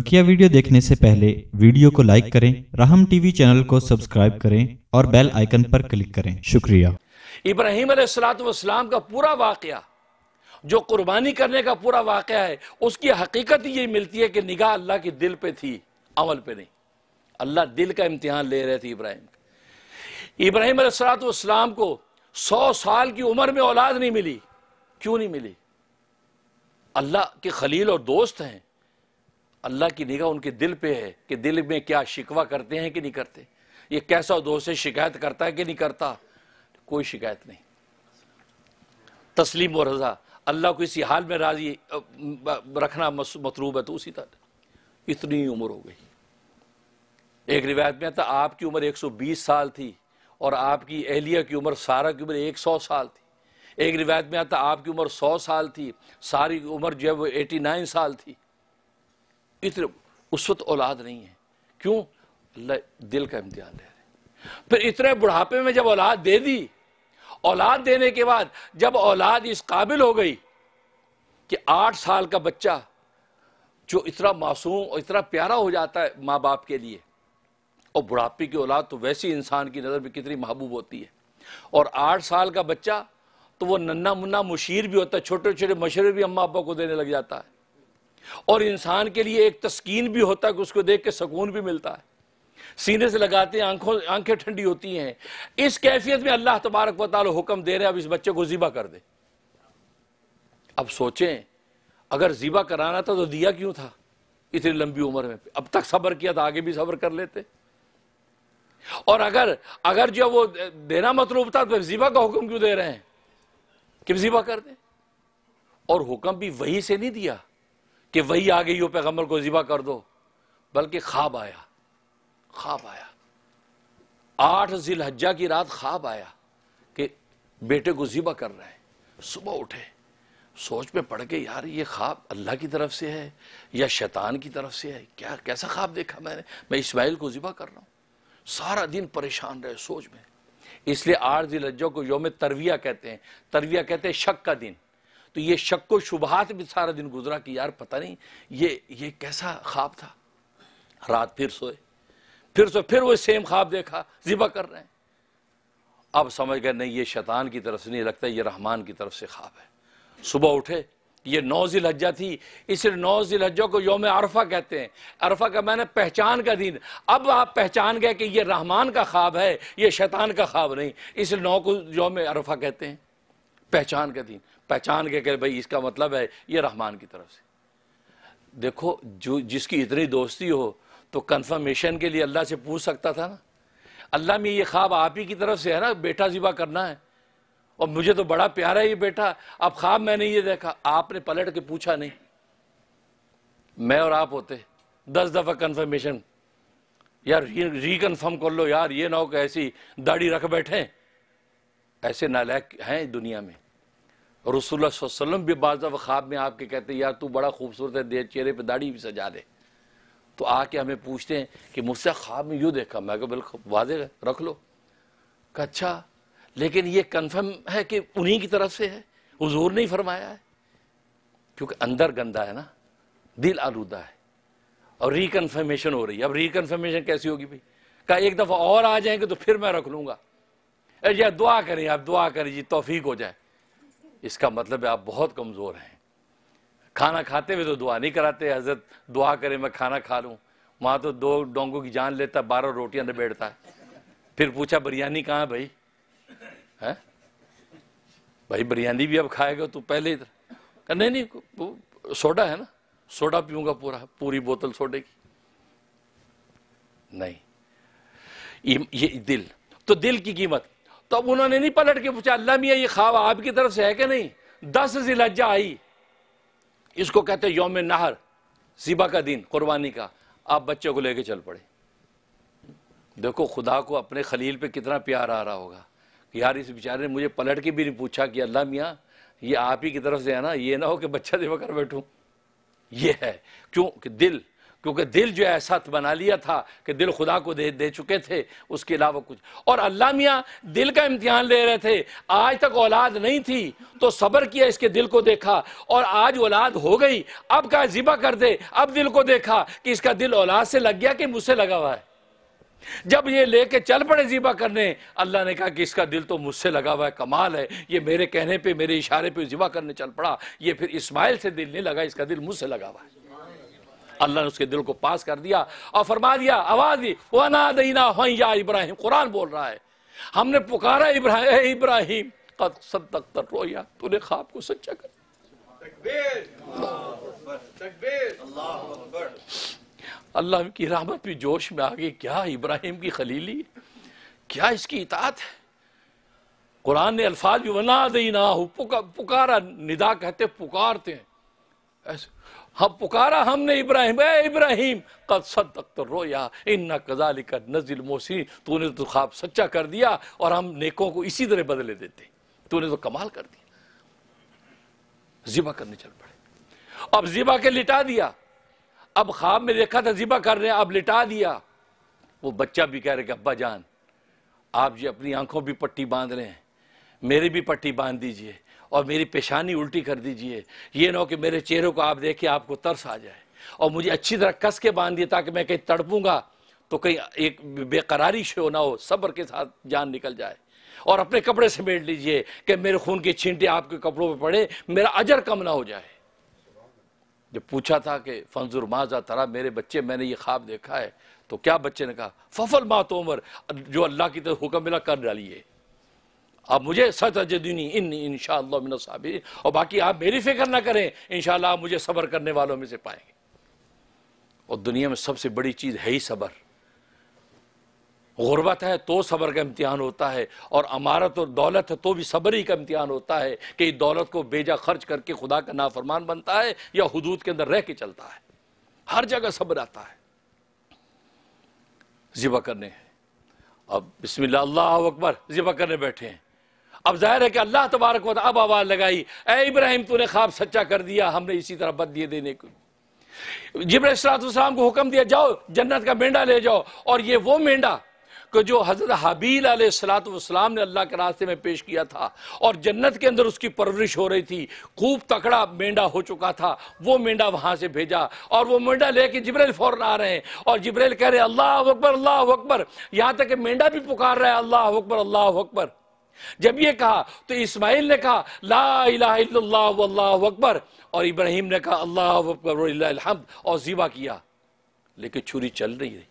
बकिया वीडियो देखने से पहले वीडियो को लाइक करें राहम टीवी चैनल को सब्सक्राइब करें और बेल आइकन पर क्लिक करें शुक्रिया इब्राहिम सलाम का पूरा वाकया जो कुर्बानी करने का पूरा वाक़ है उसकी हकीकत ये मिलती है कि निगाह अल्लाह के दिल पे थी अमल पे नहीं अल्लाह दिल का इम्तिहान ले रहे थे इब्राहिम इब्राहिम सलाम को सौ साल की उम्र में औलाद नहीं मिली क्यों नहीं मिली अल्लाह के खलील और दोस्त हैं अल्लाह की निगाह उनके दिल पे है कि दिल में क्या शिकवा करते हैं कि नहीं करते ये कैसा दोस्त से शिकायत करता है कि नहीं करता कोई शिकायत नहीं तस्लीम और रजा अल्लाह को इसी हाल में राजी रखना मतलूब है तो उसी तरह इतनी उम्र हो गई एक रिवायत में आता आपकी उम्र 120 साल थी और आपकी एहलिया की उम्र सारा की उम्र 100 साल थी एक रिवायत में आता आपकी उम्र 100 साल थी सारी उम्र जो है वो 89 साल थी इतने उस वक्त औलाद नहीं है क्यों दिल का इम्तिहान दे रहे फिर इतने बुढ़ापे में जब औलाद दे दी औलाद देने के बाद जब औलाद इस काबिल हो गई कि आठ साल का बच्चा जो इतना मासूम और इतना प्यारा हो जाता है माँ बाप के लिए और बुढ़ापे की औलाद तो वैसी इंसान की नज़र में कितनी महबूब होती है और आठ साल का बच्चा तो वो नन्ना मुन्ना मुशीर भी होता है छोटे छोटे मशरे भी अम्मा अब्बा को देने लग जाता है और इंसान के लिए एक तस्कीन भी होता है कि उसको देख के सुकून भी मिलता है सीने से लगाते हैं आंखों आंखें ठंडी होती हैं इस कैफियत में अल्लाह तबारक वाल हुक्म दे रहे हैं अब इस बच्चे को ज़िबा कर दे अब सोचें अगर ज़िबा कराना था तो दिया क्यों था इतनी लंबी उम्र में अब तक सब्र किया था आगे भी सब्र कर लेते और अगर अगर जो वो देना मतलूब था तो ज़िबा का हुक्म क्यों दे रहे हैं कि ज़िबा कर दे और हुक्म भी वहीं से नहीं दिया कि वही आ गई हो पैगम्बर को ज़िबा कर दो बल्कि ख्वाब आया ख्वाब आया आठ जिलहज्जा की रात ख्वाब आया कि बेटे को ज़िबा कर रहे हैं सुबह उठे सोच में पड़ के यार ये ख्वाब अल्लाह की तरफ से है या शैतान की तरफ से है क्या कैसा ख्वाब देखा मैंने मैं इसमाइल को ज़िबा कर रहा हूँ सारा दिन परेशान रहे सोच में इसलिए आठ जिलहज्जा को योम तरविया कहते हैं तरविया कहते हैं शक का दिन तो ये शक को शुबहत भी सारा दिन गुजरा कि यार पता नहीं ये ये कैसा ख्वाब था रात फिर सोए फिर सोए फिर वो सेम ख्वाब देखा ज़िबा कर रहे हैं अब समझ गए नहीं ये शैतान की तरफ से नहीं लगता ये रहमान की तरफ से ख्वाब है सुबह उठे ये नौ हज्जा थी इसलिए नौ हज्जा को योम अरफा कहते हैं अरफा का मैंने पहचान का दिन अब आप पहचान गए कि यह रहमान का ख्वाब है ये शैतान का ख्वाब नहीं इसलिए नौ को योम अरफा कहते हैं पहचान का दिन पहचान के कह भाई इसका मतलब है ये रहमान की तरफ से देखो जो जिसकी इतनी दोस्ती हो तो कन्फर्मेशन के लिए अल्लाह से पूछ सकता था ना अल्लाह में ये ख्वाब आप ही की तरफ से है ना बेटा जिबा करना है और मुझे तो बड़ा प्यारा है ये बेटा अब ख्वाब मैंने ये देखा आपने पलट के पूछा नहीं मैं और आप होते दस दफ़ा कन्फर्मेशन यार रिकन्फर्म कर लो यार ये ना हो कि ऐसी दाढ़ी रख बैठे ऐसे नालायक हैं दुनिया में रसोल्ला वसलम भी बाजा ख्वाब में आपके कहते यार तू बड़ा खूबसूरत है देर चेहरे पे दाढ़ी भी सजा दे तो आके हमें पूछते हैं कि मुझसे ख्वाब में यूँ देखा मैं बिल्कुल वाजे रख लो अच्छा लेकिन ये कन्फर्म है कि उन्हीं की तरफ से है हजूर नहीं फरमाया है क्योंकि अंदर गंदा है ना दिल आलूदा है और रिकन्फर्मेशन हो रही है अब रिकन्फर्मेशन कैसी होगी भाई कहा एक दफ़ा और आ जाएंगे तो फिर मैं रख लूँगा अरे दुआ करें आप दुआ करें जी तोफीक हो जाए इसका मतलब है आप बहुत कमज़ोर हैं खाना खाते हुए तो दुआ नहीं कराते हजरत दुआ करे मैं खाना खा लूँ वहाँ तो दो डोंगों की जान लेता बारह रोटियाँ बैठता है फिर पूछा बिरयानी कहाँ भाई है भाई बिरयानी भी अब खाएगा तो पहले इधर नहीं नहीं सोडा है ना सोडा पीऊँगा पूरा पूरी बोतल सोडे की नहीं ये दिल तो दिल की कीमत तो अब उन्होंने नहीं पलट के पूछा अल्लाह मियाँ ये ख्वाब आपकी तरफ से है कि नहीं दस जिलज्जा आई इसको कहते योम नहर सिबा का दिन कुर्बानी का आप बच्चों को लेके चल पड़े देखो खुदा को अपने खलील पे कितना प्यार आ रहा होगा कि यार इस बेचारे ने मुझे पलट के भी नहीं पूछा कि अल्लाह मियाँ ये आप ही की तरफ से है ना ये ना हो कि बच्चा दे कर बैठूँ ये है क्योंकि दिल क्योंकि दिल जो है सत बना लिया था कि दिल खुदा को दे दे चुके थे उसके अलावा कुछ और अल्लाह मियाँ दिल का इम्तिहान ले रहे थे आज तक औलाद नहीं थी तो सब्र किया इसके दिल को देखा और आज औलाद हो गई अब का जिबा कर दे अब दिल को देखा कि इसका दिल औलाद से लग गया कि मुझसे लगा हुआ है जब ये लेके चल पड़े जिबा करने अल्लाह ने कहा कि इसका दिल तो मुझसे लगा हुआ है कमाल है ये मेरे कहने पे मेरे इशारे पे जिबा करने चल पड़ा ये फिर इस्माइल से दिल नहीं लगा इसका दिल मुझसे लगा हुआ है अल्लाह ने उसके दिल को पास कर दिया और फरमा दिया आवाज़ दी वना दीना या इब्राहिम कुरान बोल रहा है हमने पुकारा इब्राहिम इब्राहिम कद सद तर रोया तूने ख्वाब को सच्चा कर अल्लाह की रहमत भी जोश में आ गई क्या इब्राहिम की खलीली क्या इसकी इतात है कुरान ने अल्फाज भी बना दी ना हो पुकारा निदा कहते पुकारते हैं ऐसे हम पुकारा हमने इब्राहिम ए इब्राहिम कद सद रोया इन्ना कजाली का नजिल मोसी तूने तो खाब सच्चा कर दिया और हम नेकों को इसी तरह बदले देते तूने तो कमाल कर दिया जिबा करने चल पड़े अब जिबा के लिटा दिया अब ख्वाब में देखा था जिबा कर रहे अब लिटा दिया वो बच्चा भी कह रहे कि अब्बा जान आप जी अपनी आंखों भी पट्टी बांध रहे हैं मेरी भी पट्टी बांध दीजिए और मेरी पेशानी उल्टी कर दीजिए ये ना हो कि मेरे चेहरे को आप देखिए आपको तरस आ जाए और मुझे अच्छी तरह कस के बांध दिए ताकि मैं कहीं तड़पूंगा तो कहीं एक बेकरारी शो ना हो सब्र के साथ जान निकल जाए और अपने कपड़े से समेट लीजिए कि मेरे खून की छींटे आपके कपड़ों पर पड़े मेरा अजर कम ना हो जाए जब पूछा था कि फंजुर माजा तरा मेरे बच्चे मैंने ये ख्वाब देखा है तो क्या बच्चे ने कहा फफल मात उमर जो अल्लाह की तरफ हुक्म मिला कर डालिए अब मुझे सतनी इन इन शाबिर और बाकी आप मेरी फिक्र ना करें इन आप मुझे सबर करने वालों में से पाएंगे और दुनिया में सबसे बड़ी चीज़ है ही सबर गुर्बत है तो सबर का इम्तिहान होता है और अमारत और दौलत है तो भी सबर ही का इम्तिहान होता है कि दौलत को बेजा खर्च करके खुदा का नाफरमान बनता है या हदूद के अंदर रह के चलता है हर जगह सब्र आता है ज़िबा करने अब बिस्मिल्लाह अल्लाह अकबर ज़िबा करने बैठे हैं अब जाहिर है कि अल्लाह तबारक वत अब आवाज़ लगाई ए इब्राहिम तूने ख्वाब सच्चा कर दिया हमने इसी तरह बद दिए देने को जबराम को हुक्म दिया जाओ जन्नत का मेंढा ले जाओ और ये वो मेंढा को जो हज़रत हबील सलातम ने अल्लाह के रास्ते में पेश किया था और जन्नत के अंदर उसकी परवरिश हो रही थी खूब तकड़ा मेंढा हो चुका था वो मेंढा वहां से भेजा और वो मेंढा लेके जिब्रेल फ़ौरन आ रहे हैं और जिब्रेल कह रहे हैं अल्लाह अकबर अल्लाह अकबर यहाँ तक मेंढा भी पुकार रहा है अल्लाह अकबर अल्लाह अकबर जब ये कहा तो इस्माइल ने कहा ला अकबर और इब्राहिम ने कहा अल्लाह अकबर और ज़ीबा किया लेकिन छुरी चल रही है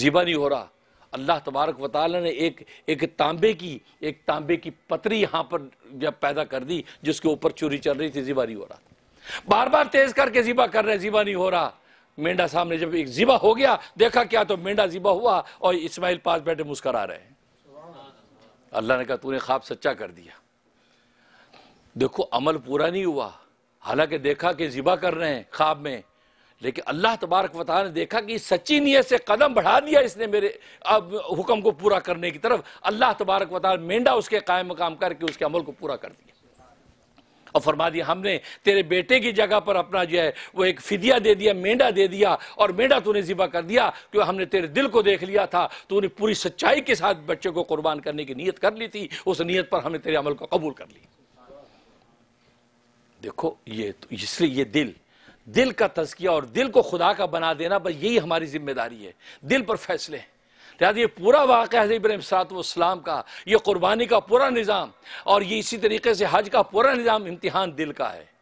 ज़ीबा नहीं हो रहा अल्लाह तबारक वाली ने एक एक तांबे की एक तांबे की पतरी यहां पर जब पैदा कर दी जिसके ऊपर चोरी चल रही थी ज़िबा नहीं हो रहा बार बार तेज़ करके ज़िबा कर रहे ज़िबा नहीं हो रहा मेंढा सामने जब एक ज़िबा हो गया देखा क्या तो मेंढा ज़िबा हुआ और इस्माइल पास बैठे मुस्करा रहे हैं अल्लाह ने कहा तूने ख्वाब सच्चा कर दिया देखो अमल पूरा नहीं हुआ हालांकि देखा कि ज़िबा कर रहे हैं ख्वाब में लेकिन अल्लाह तबारक वाल ने देखा कि सच्ची नीयत से कदम बढ़ा दिया इसने मेरे अब हुक्म को पूरा करने की तरफ अल्लाह तबारक वाल मेंढा उसके कायम मकाम करके उसके अमल को पूरा कर दिया और फरमा दिया हमने तेरे बेटे की जगह पर अपना जो है वो एक फिदिया दे दिया मेंढा दे दिया और मेंढा तूने ज़िबा कर दिया क्योंकि हमने तेरे दिल को देख लिया था तूने पूरी सच्चाई के साथ बच्चे को कुर्बान करने की नीयत कर ली थी उस नीयत पर हमने तेरे अमल को कबूल कर लिया देखो ये तो इसलिए ये दिल दिल का तजकिया और दिल को खुदा का बना देना बस यही हमारी जिम्मेदारी है दिल पर फैसले हैं लिहाजा ये पूरा वाक़ है इब्राहिम सातम का यह क़ुरबानी का पूरा निज़ाम और ये इसी तरीके से हज का पूरा निज़ाम इम्तहान दिल का है